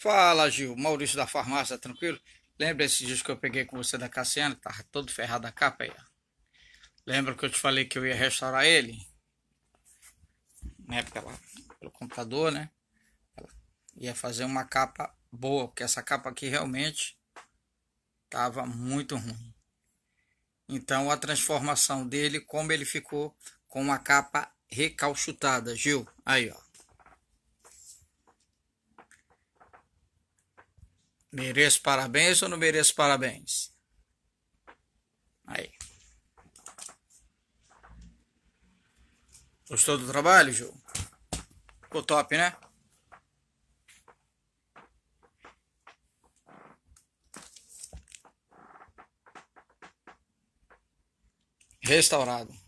Fala, Gil. Maurício da farmácia, tranquilo? Lembra esse disco que eu peguei com você da Cassiana, que tava todo ferrado a capa aí? Lembra que eu te falei que eu ia restaurar ele? Né, pela, pelo computador, né? ia fazer uma capa boa, porque essa capa aqui realmente tava muito ruim. Então, a transformação dele, como ele ficou com a capa recalchutada, Gil. Aí, ó. Mereço parabéns ou não mereço parabéns? Aí. Gostou do trabalho, Ju? Ficou top, né? Restaurado.